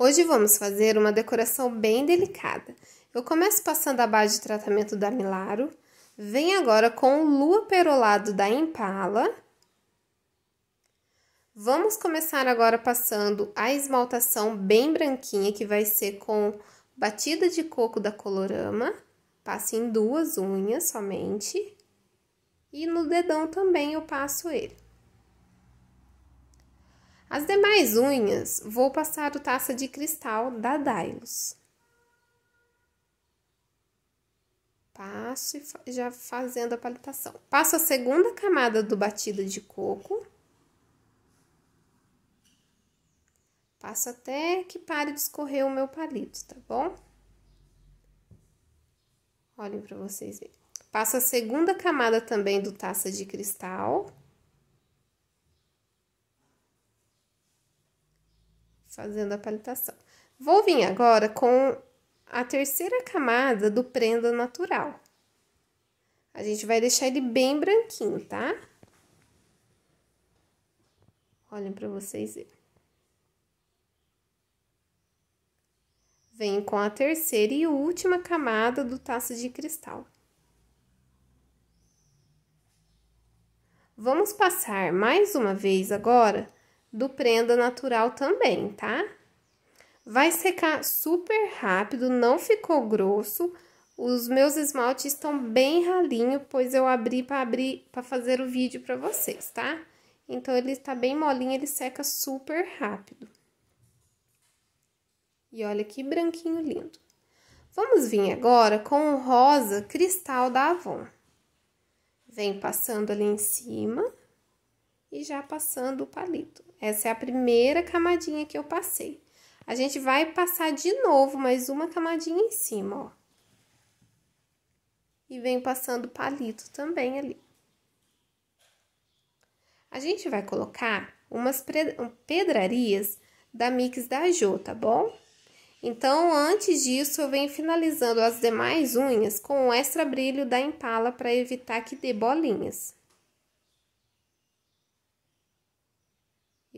Hoje vamos fazer uma decoração bem delicada. Eu começo passando a base de tratamento da Milaro, venho agora com o lua perolado da Impala. Vamos começar agora passando a esmaltação bem branquinha, que vai ser com batida de coco da Colorama. Passo em duas unhas somente. E no dedão também eu passo ele. As demais unhas vou passar o taça de cristal da Dailos. Passo e já fazendo a palitação. Passo a segunda camada do batido de coco. Passo até que pare de escorrer o meu palito, tá bom? Olhem para vocês verem. Passo a segunda camada também do taça de cristal. fazendo a palitação. Vou vir agora com a terceira camada do prenda natural. A gente vai deixar ele bem branquinho, tá? Olhem para vocês verem. Vem com a terceira e última camada do taço de cristal. Vamos passar mais uma vez agora do prenda natural também, tá? Vai secar super rápido, não ficou grosso. Os meus esmaltes estão bem ralinho, pois eu abri para abrir para fazer o vídeo para vocês, tá? Então ele está bem molinho, ele seca super rápido. E olha que branquinho lindo. Vamos vir agora com o rosa cristal da Avon. Vem passando ali em cima e já passando o palito. Essa é a primeira camadinha que eu passei. A gente vai passar de novo mais uma camadinha em cima, ó. E vem passando o palito também ali. A gente vai colocar umas pedrarias da Mix da Jo, tá bom? Então, antes disso, eu venho finalizando as demais unhas com o extra brilho da Impala para evitar que dê bolinhas.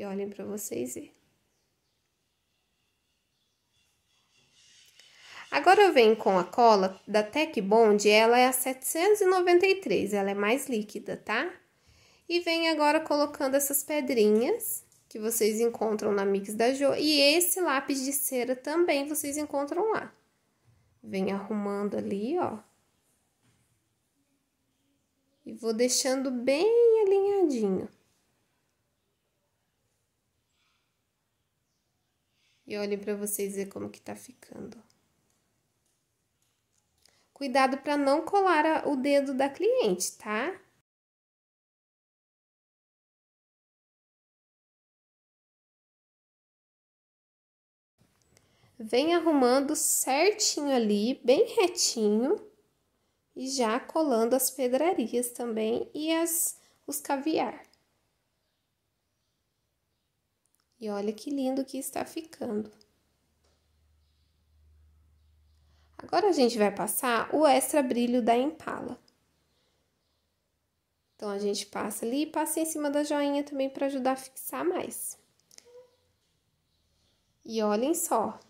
e olhem para vocês verem. Agora eu venho com a cola da Tech Bond, ela é a 793, ela é mais líquida, tá? E venho agora colocando essas pedrinhas que vocês encontram na Mix da Jo. E esse lápis de cera também vocês encontram lá. Vem arrumando ali, ó. E vou deixando bem alinhadinho. e olhem para vocês ver como que tá ficando. Cuidado para não colar o dedo da cliente, tá? Vem arrumando certinho ali, bem retinho, e já colando as pedrarias também e as, os caviar. E olha que lindo que está ficando. Agora a gente vai passar o extra brilho da Impala. Então, a gente passa ali e passa em cima da joinha também para ajudar a fixar mais. E olhem só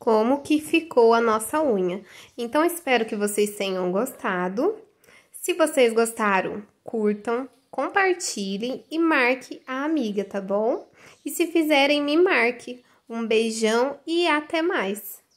como que ficou a nossa unha. Então, espero que vocês tenham gostado. Se vocês gostaram, curtam, compartilhem e marque a amiga, tá bom? E se fizerem, me marque. Um beijão e até mais!